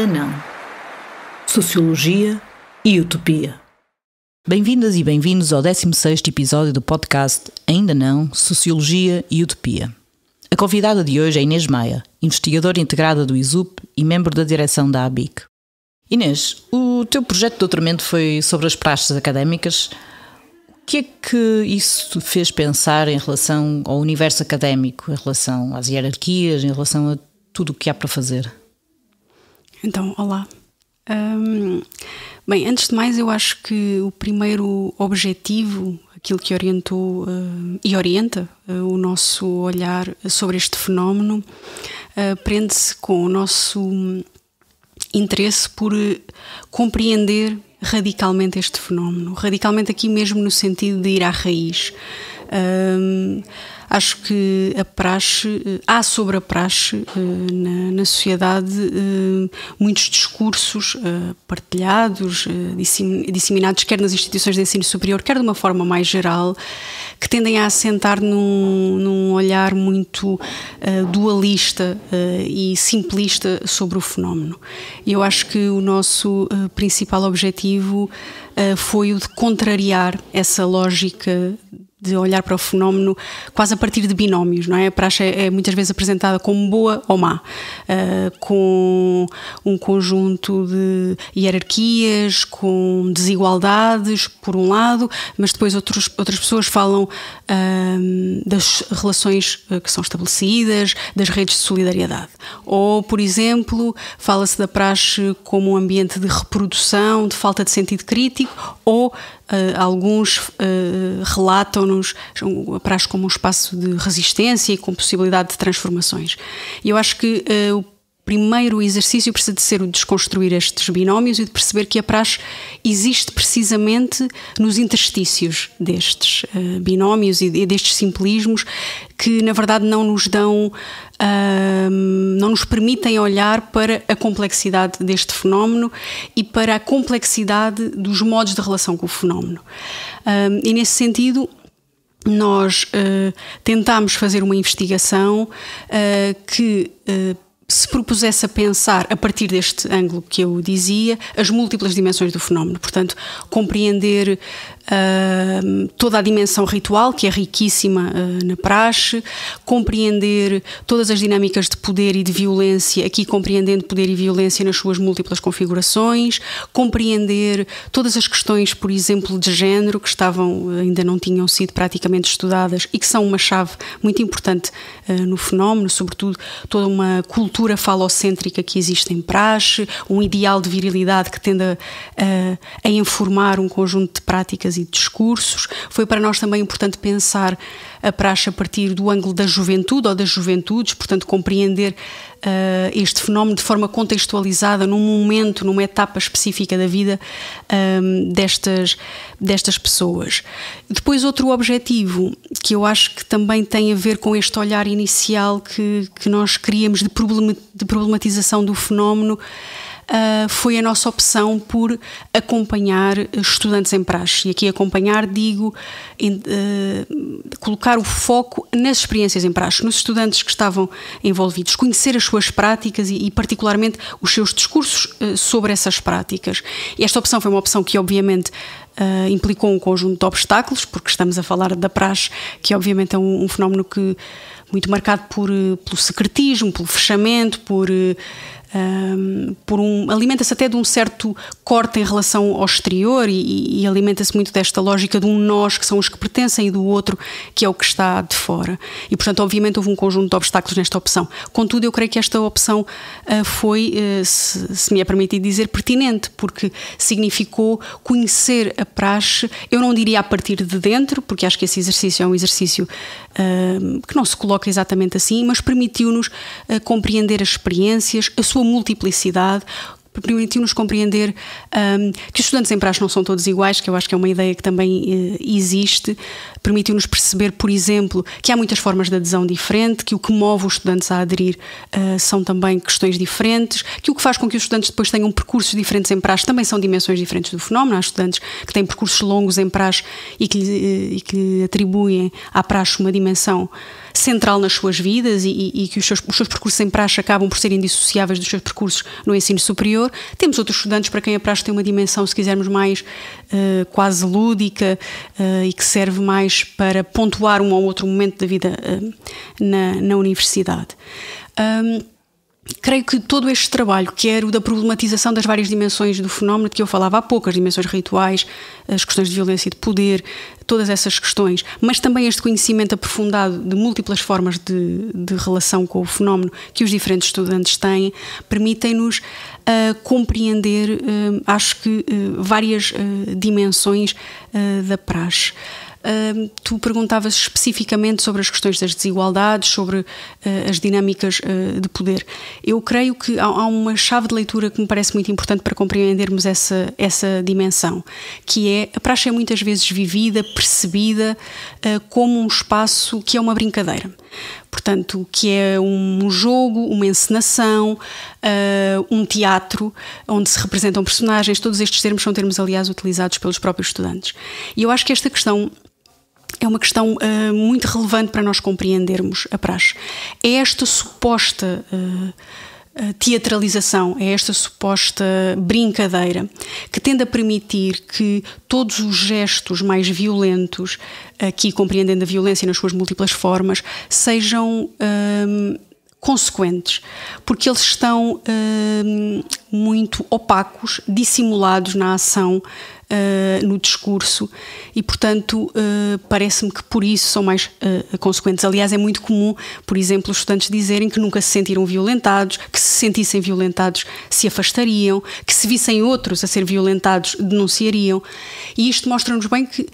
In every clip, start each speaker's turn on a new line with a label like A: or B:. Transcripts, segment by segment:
A: Ainda não. Sociologia e Utopia. Bem-vindas e bem-vindos ao 16 episódio do podcast Ainda Não Sociologia e Utopia. A convidada de hoje é Inês Maia, investigadora integrada do ISUP e membro da direção da ABIC. Inês, o teu projeto de doutoramento foi sobre as praxes académicas. O que é que isso te fez pensar em relação ao universo académico, em relação às hierarquias, em relação a tudo o que há para fazer?
B: Então, olá. Um, bem, antes de mais, eu acho que o primeiro objetivo, aquilo que orientou uh, e orienta uh, o nosso olhar sobre este fenómeno, uh, prende-se com o nosso interesse por compreender radicalmente este fenómeno. Radicalmente, aqui mesmo no sentido de ir à raiz. Um, acho que a praxe, eh, há sobre a praxe eh, na, na sociedade eh, muitos discursos partilhados, disseminados, quer nas instituições de ensino superior, quer de uma forma mais geral, que tendem a assentar num, num olhar muito dualista e simplista sobre o fenómeno. Eu acho que o nosso principal objetivo foi o de contrariar essa lógica de olhar para o fenómeno quase a partir de binómios, não é? A praxe é, é muitas vezes apresentada como boa ou má, uh, com um conjunto de hierarquias, com desigualdades, por um lado, mas depois outros, outras pessoas falam uh, das relações eh, que são estabelecidas, das redes de solidariedade. Ou, por exemplo, fala-se da praxe como um ambiente de reprodução, de falta de sentido crítico, ou Uh, alguns uh, relatam-nos a praxe como um espaço de resistência e com possibilidade de transformações. E eu acho que uh, o primeiro exercício precisa de ser o de desconstruir estes binómios e de perceber que a praxe existe precisamente nos interstícios destes uh, binómios e destes simplismos que na verdade não nos dão uh, não nos permitem olhar para a complexidade deste fenómeno e para a complexidade dos modos de relação com o fenómeno uh, e nesse sentido nós eh, tentámos fazer uma investigação eh, que se propusesse a pensar, a partir deste ângulo que eu dizia, as múltiplas dimensões do fenómeno. Portanto, compreender uh, toda a dimensão ritual, que é riquíssima uh, na praxe, compreender todas as dinâmicas de poder e de violência, aqui compreendendo poder e violência nas suas múltiplas configurações, compreender todas as questões, por exemplo, de género, que estavam, ah, ainda não tinham sido praticamente estudadas e que são uma chave muito importante uh, no fenómeno, sobretudo toda uma cultura cultura falocêntrica que existe em praxe, um ideal de virilidade que tende a, a, a informar um conjunto de práticas e discursos. Foi para nós também importante pensar a praxe a partir do ângulo da juventude ou das juventudes, portanto, compreender uh, este fenómeno de forma contextualizada, num momento, numa etapa específica da vida um, ehm, destas, destas pessoas. Depois, outro objetivo que eu acho que também tem a ver com este olhar inicial que, que nós queríamos de, problema, de problematização do fenómeno uh, foi a nossa opção por acompanhar estudantes em praxe. E aqui acompanhar, digo, em, uh, colocar o foco nas experiências em praxe, nos estudantes que estavam envolvidos, conhecer as suas práticas e, e particularmente, os seus discursos uh, sobre essas práticas. Esta opção foi uma opção que, obviamente, Uh, implicou um conjunto de obstáculos, porque estamos a falar da praxe, que obviamente é um, um fenómeno que muito marcado por, eh, pelo secretismo, pelo fechamento, por uh, um, por um alimenta-se até de um certo corte em relação ao exterior e, e alimenta-se muito desta lógica de um nós que são os que pertencem e do outro que é o que está de fora. E portanto, obviamente, houve um conjunto de obstáculos nesta opção. Contudo, eu creio que esta opção uh, foi, uh, se, se, me é permitido dizer, pertinente, porque significou conhecer a praxe, eu não diria a partir de dentro, porque acho que esse exercício é um exercício uh, que não se coloca exatamente assim, mas permitiu-nos compreender as experiências, a sua sua multiplicidade, permitiu-nos compreender um, que os estudantes em praxe não são todos iguais, que eu acho que é uma ideia que também uh, existe. Permitiu-nos perceber, por exemplo, que há muitas formas de adesão diferente, que o que move os estudantes a aderir uh, são também questões diferentes, que o que faz com que os estudantes depois tenham percursos diferentes em praxe também são dimensões diferentes do fenómeno. Há estudantes que têm percursos longos em praxe e que, uh, e que atribuem à praxe uma dimensão central nas suas vidas e, e, e que os seus, os seus, percursos em praxe acabam por ser indissociáveis dos seus percursos no ensino superior. Temos outros estudantes para quem a praxe tem uma dimensão, se quisermos, mais uh, quase lúdica uh, e que serve mais para pontuar um ou outro momento da vida uh, na, na, universidade. Um, creio que todo este trabalho, que era o da problematização das várias dimensões do fenómeno de que eu falava há pouco, as dimensões rituais, as questões de violência e de poder, todas essas questões, mas também este conhecimento aprofundado de múltiplas formas de, de relação com o fenómeno que os diferentes estudantes têm, permitem-nos uh, compreender, uh, acho que, uh, várias dimensões da praxe tu perguntavas especificamente sobre as questões das desigualdades, sobre uh, as dinâmicas ah, de poder. Eu creio que há, há, uma chave de leitura que me parece muito importante para compreendermos essa, essa dimensão, que é a praxe é muitas vezes vivida, percebida ah, como um espaço que é uma brincadeira. Portanto, que é um jogo, uma encenação, uh, um teatro onde se representam personagens. Todos estes termos são termos, aliás, utilizados pelos próprios estudantes. E eu acho que esta questão é uma questão uh, muito relevante para nós compreendermos a praxe. É esta suposta uh, teatralização, é esta suposta brincadeira que tende a permitir que todos os gestos mais violentos, aqui compreendendo a violência nas suas múltiplas formas, sejam. Uh, consequentes, porque eles estão ehm, muito opacos, dissimulados na ação uh, no discurso e, portanto, uh, parece-me que por isso são mais uh, consequentes. Aliás, é muito comum, por exemplo, os estudantes dizerem que nunca se sentiram violentados, que se sentissem violentados se afastariam, que se vissem outros a ser violentados denunciariam. E isto mostra-nos bem que,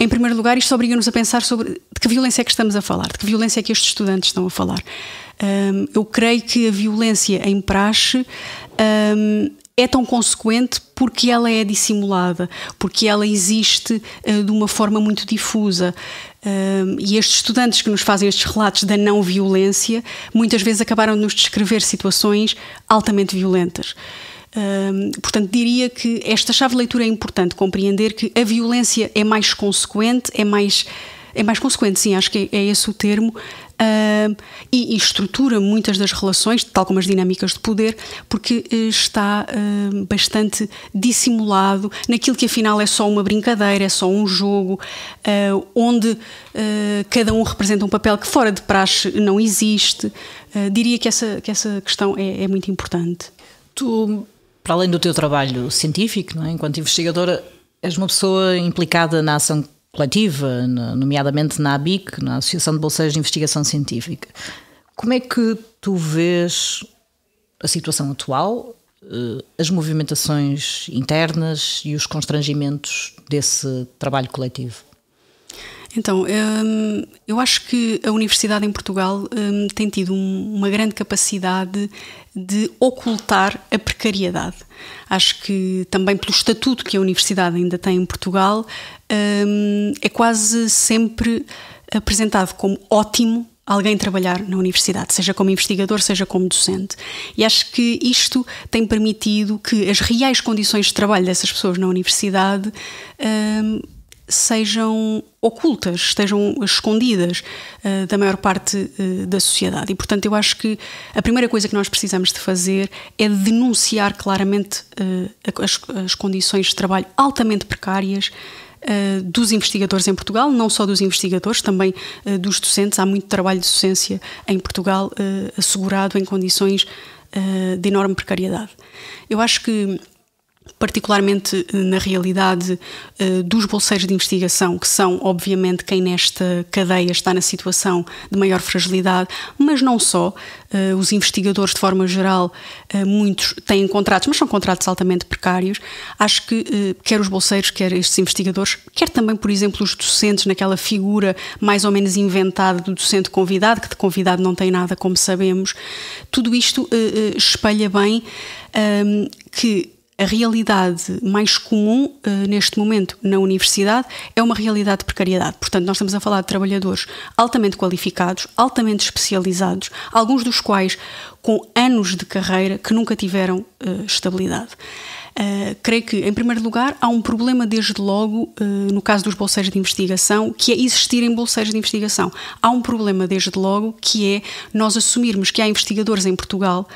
B: em primeiro lugar, isto obriga-nos a pensar sobre de que violência é que estamos a falar, de que violência é que estes estudantes estão a falar. Um, ehm, eu creio que a violência em praxe um, ehm, é tão consequente porque ela é dissimulada, porque ela existe uh, de uma forma muito difusa. Uh, e estes estudantes que nos fazem estes relatos da não violência muitas vezes acabaram de nos descrever situações altamente violentas. Hum, portanto, diria que esta chave de leitura é importante compreender que a violência é mais consequente, é mais. É mais consequente, sim, acho que é, é esse o termo, uh, e, e, estrutura muitas das relações, tal como as dinâmicas de poder, porque eh, está uh, bastante dissimulado naquilo que afinal é só uma brincadeira, é só um jogo, uh, onde ah, cada um representa um papel que fora de praxe não existe. Ah, diria que essa, que essa questão é, é muito importante. Tu,
A: para além do teu trabalho científico, é? enquanto investigadora, és uma pessoa implicada na ação coletiva, nomeadamente na ABIC, na Associação de Bolseiros de Investigação Científica. Como é que tu vês a situação atual, eh, as movimentações internas e os constrangimentos desse trabalho coletivo?
B: Então, hum, eu acho que a universidade em Portugal hum, tem tido uma grande capacidade de ocultar a precariedade. Acho que também pelo estatuto que a universidade ainda tem em Portugal, hum, é quase sempre apresentado como ótimo alguém trabalhar na universidade, seja como investigador, seja como docente. E acho que isto tem permitido que as reais condições de trabalho dessas pessoas na universidade sejam ocultas, estejam escondidas uh, da maior parte uh, da sociedade. E, portanto, eu acho que a primeira coisa que nós precisamos de fazer é denunciar claramente uh, as, as, condições de trabalho altamente precárias dos investigadores em Portugal, não só dos investigadores, também dos docentes. Há muito trabalho de docência em Portugal assegurado em condições de enorme precariedade. Eu acho que particularmente eh, na realidade eh, dos bolseiros de investigação, que são, obviamente, quem nesta cadeia está na situação de maior fragilidade, mas não só. Eh, os investigadores, de forma geral, muitos têm contratos, mas são contratos altamente precários. Acho que quer os bolseiros, quer estes investigadores, quer também, por exemplo, os docentes, naquela figura mais ou menos inventada do docente convidado, que de convidado não tem nada, como sabemos, tudo isto espelha bem ehm, que a realidade mais comum uh, neste momento na universidade é uma realidade de precariedade. Portanto, nós estamos a falar de trabalhadores altamente qualificados, altamente especializados, alguns dos quais com anos de carreira que nunca tiveram uh, estabilidade. Eh, creio que, em primeiro lugar, há um problema desde logo uh, no caso dos bolseiros de investigação, que é existirem bolseiros de investigação. Há um problema desde logo que é nós assumirmos que há investigadores em Portugal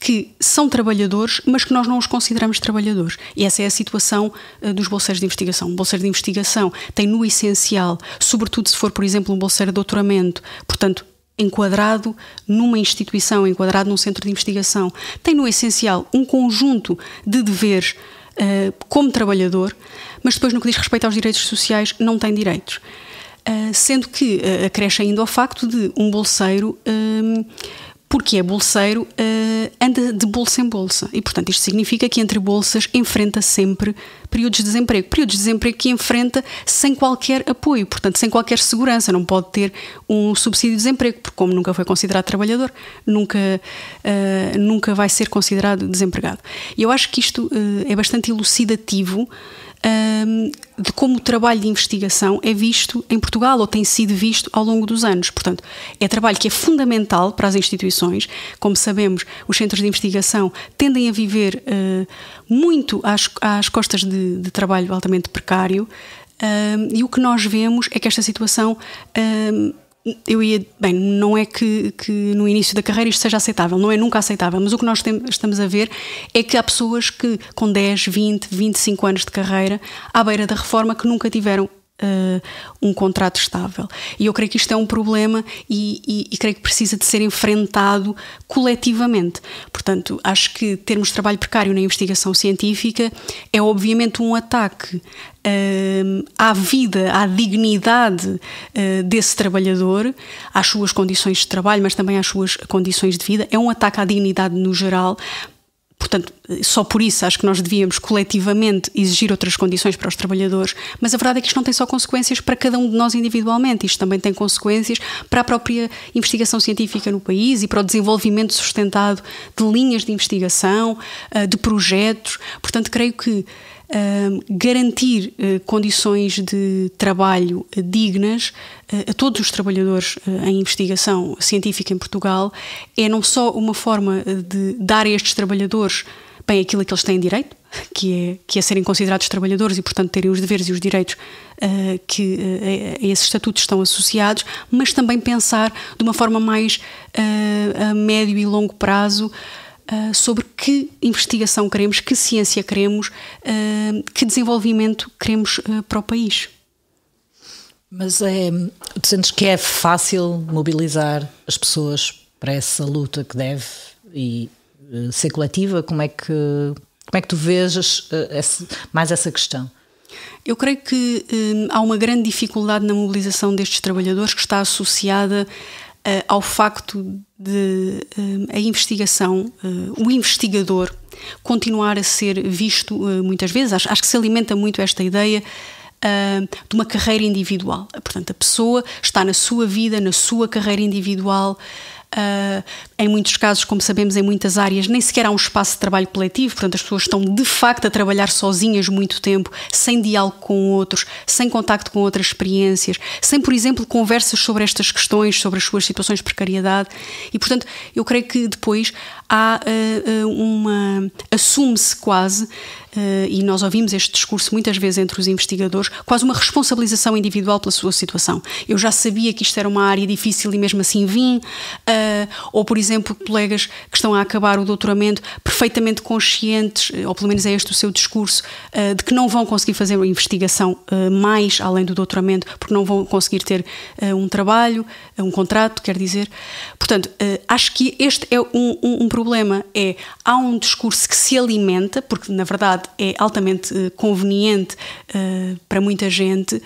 B: que são trabalhadores, mas que nós não os consideramos trabalhadores. E essa é a situação uh, dos bolseiros de investigação. O bolseiro de investigação tem no essencial, sobretudo se for, por exemplo, um bolseiro de doutoramento, portanto, enquadrado numa instituição, enquadrado num centro de investigação, tem no essencial um conjunto de deveres uh, como trabalhador, mas depois no que diz respeito aos direitos sociais não tem direitos. Uh, sendo que uh, acresce ainda o facto de um bolseiro porque é bolseiro, uh, anda de bolsa em bolsa. E, portanto, isto significa que entre bolsas enfrenta sempre períodos de desemprego. Períodos de desemprego que enfrenta sem qualquer apoio, portanto, sem qualquer segurança. Não pode ter um subsídio de desemprego, porque, como nunca foi considerado trabalhador, nunca, uh, nunca vai ser considerado desempregado. E eu acho que isto uh, é bastante elucidativo de como o trabalho de investigação é visto em Portugal ou tem sido visto ao longo dos anos. Portanto, é trabalho que é fundamental para as instituições. Como sabemos, os centros de investigação tendem a viver ah, muito às, às costas de, de trabalho altamente precário. e o que nós vemos é que esta situação eu ia, bem, não é que, que, no início da carreira isto seja aceitável, não é nunca aceitável, mas o que nós tem, estamos a ver é que há pessoas que com 10, 20, 25 anos de carreira, à beira da reforma, que nunca tiveram Uh, um contrato estável. E eu creio que isto é um problema e, e, e, creio que precisa de ser enfrentado coletivamente. Portanto, acho que termos trabalho precário na investigação científica é obviamente um ataque uh, à vida, à dignidade uh, desse trabalhador, às suas condições de trabalho, mas também às suas condições de vida. É um ataque à dignidade no geral, Portanto, só por isso acho que nós devíamos coletivamente exigir outras condições para os trabalhadores, mas a verdade é que isto não tem só consequências para cada um de nós individualmente, isto também tem consequências para a própria investigação científica no país e para o desenvolvimento sustentado de linhas de investigação, eh, de projetos. Portanto, creio que garantir eh, condições de trabalho eh, dignas eh, a todos os trabalhadores em investigação científica em Portugal é não só uma forma de dar a estes trabalhadores bem aquilo a que eles têm direito, que é, que é serem considerados trabalhadores e, portanto, terem os deveres e os direitos uh, que uh, a esses estatutos estão associados, mas também pensar de uma forma mais uh, a médio e longo prazo ah, sobre que investigação queremos, que ciência queremos, uh, que desenvolvimento queremos uh, para o país.
A: Mas é, tu sentes que é fácil mobilizar as pessoas para essa luta que deve e ser coletiva? Como é que, como é que tu vejas esse, mais essa questão?
B: Eu creio que há uma grande dificuldade na mobilização destes trabalhadores que está associada ao facto de hum, a investigação, uh, o investigador continuar a ser visto uh, muitas vezes, acho, acho, que se alimenta muito esta ideia uh, de uma carreira individual. Portanto, a pessoa está na sua vida, na sua carreira individual, Uh, em muitos casos, como sabemos, em muitas áreas, nem sequer há um espaço de trabalho coletivo, portanto, as pessoas estão de facto a trabalhar sozinhas muito tempo, sem diálogo com outros, sem contacto com outras experiências, sem, por exemplo, conversas sobre estas questões, sobre as suas situações de precariedade. E, portanto, eu creio que depois há uh, uma. assume-se quase eh, e nós ouvimos este discurso muitas vezes entre os investigadores, quase uma responsabilização individual pela sua situação. Eu já sabia que isto era uma área difícil e mesmo assim vim, eh, ou por exemplo, colegas que estão a acabar o doutoramento perfeitamente conscientes, eh, ou pelo menos é este o seu discurso, de que não vão conseguir fazer uma investigação mais além do doutoramento, porque não vão conseguir ter um trabalho, um contrato, quer dizer. Portanto, acho que este é um, um, um problema, é há um discurso que se alimenta, porque na verdade verdade é altamente eh, conveniente eh, para muita gente.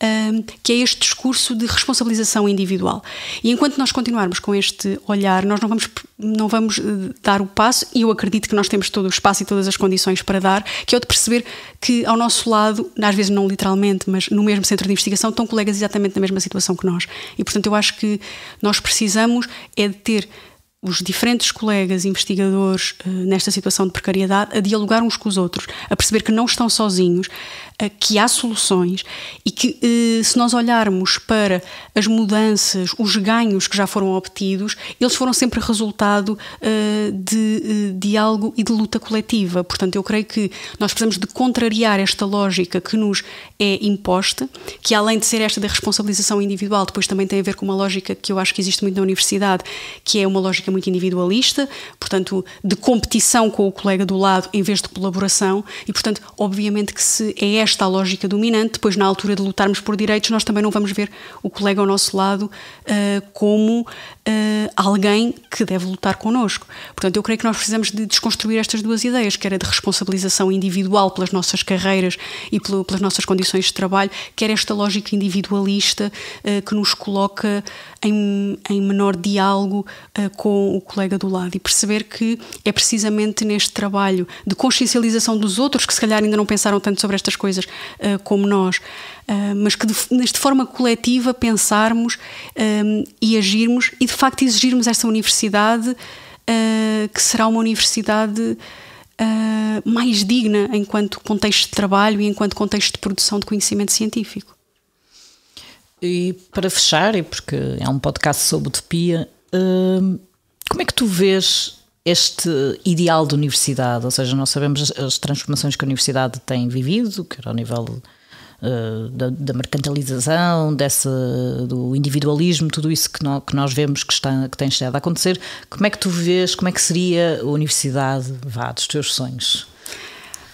B: Eh, que é este discurso de responsabilização individual. E enquanto nós continuarmos com este olhar, nós não vamos, não vamos dar o passo, e eu acredito que nós temos todo o espaço e todas as condições para dar, que é o de perceber que ao nosso lado, às vezes não literalmente, mas no mesmo centro de investigação, estão colegas exatamente na mesma situação que nós. E portanto eu acho que nós precisamos é de ter os diferentes colegas investigadores eh, nesta situação de precariedade a dialogar uns com os outros, a perceber que não estão sozinhos, que há soluções e que, eh, se nós olharmos para as mudanças, os ganhos que já foram obtidos, eles foram sempre resultado eh, de eh, diálogo e de luta coletiva. Portanto, eu creio que nós precisamos de contrariar esta lógica que nos é imposta, que além de ser esta da responsabilização individual, depois também tem a ver com uma lógica que eu acho que existe muito na universidade, que é uma lógica muito individualista, portanto, de competição com o colega do lado em vez de colaboração, e portanto, obviamente que se é esta esta a lógica dominante, depois na altura de lutarmos por direitos nós também não vamos ver o colega ao nosso lado uh, como uh, alguém que deve lutar connosco. Portanto, eu creio que nós precisamos de desconstruir estas duas ideias, quer a de responsabilização individual pelas nossas carreiras e pelo, pelas nossas condições de trabalho, quer esta lógica individualista uh, que nos coloca em, em menor diálogo com o colega do lado e perceber que é precisamente neste trabalho de consciencialização dos outros que se calhar ainda não pensaram tanto sobre estas coisas coisas uh, como nós, uh, mas que de, mas de forma coletiva pensarmos um, ehm, e agirmos e de facto exigirmos esta universidade uh, que será uma universidade mais digna enquanto contexto de trabalho e enquanto contexto de produção de conhecimento científico.
A: E para fechar, e porque é um podcast sobre utopia, ehm, como é que tu vês este ideal de universidade, ou seja, nós sabemos as transformações que a universidade tem vivido, quer ao nível uh, da, da, mercantilização, dessa, do individualismo, tudo isso que, no, que nós vemos que, está, que tem estado a acontecer. Como é que tu vês, como é que seria a universidade vá, dos teus sonhos?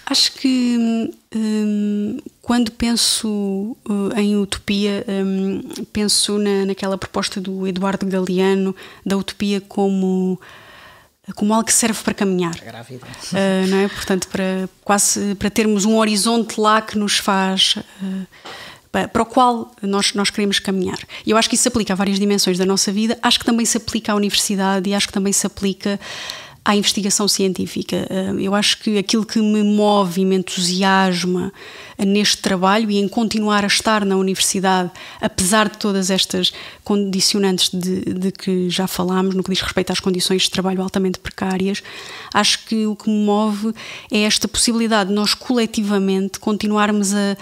B: Acho que hum, quando penso eh, em utopia, hum, penso na, naquela proposta do Eduardo Galeano, da utopia como como algo que serve para caminhar. Para Uh, ah, não é? Portanto, para, quase para termos um horizonte lá que nos faz. Uh, para o qual nós, nós queremos caminhar. E eu acho que isso se aplica a várias dimensões da nossa vida, acho que também se aplica à universidade e acho que também se aplica à investigação científica. Hum, eu acho que aquilo que me move e me entusiasma neste trabalho e em continuar a estar na universidade, apesar de todas estas condicionantes de, de que já falámos, no que diz respeito às condições de trabalho altamente precárias, acho que o que me move é esta possibilidade de nós coletivamente continuarmos a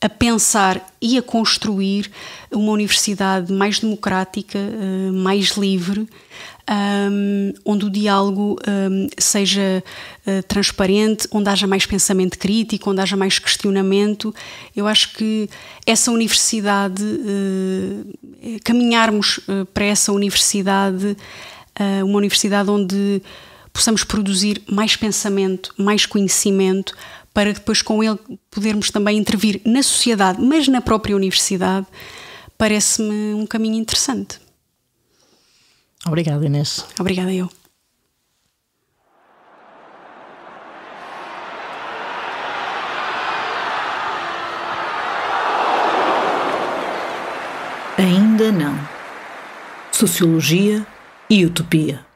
B: a pensar e a construir uma universidade mais democrática, hum, mais livre, um, onde o diálogo um, seja uh, transparente, onde haja mais pensamento crítico, onde haja mais questionamento. Eu acho que essa universidade, uh, caminharmos uh, para essa universidade, uma universidade onde possamos produzir mais pensamento, mais conhecimento, para depois com ele podermos também intervir na sociedade, mas na própria universidade, parece-me um caminho interessante.
A: Obrigada, Inês.
B: Obrigada eu. Ainda não. Sociologia e Utopia.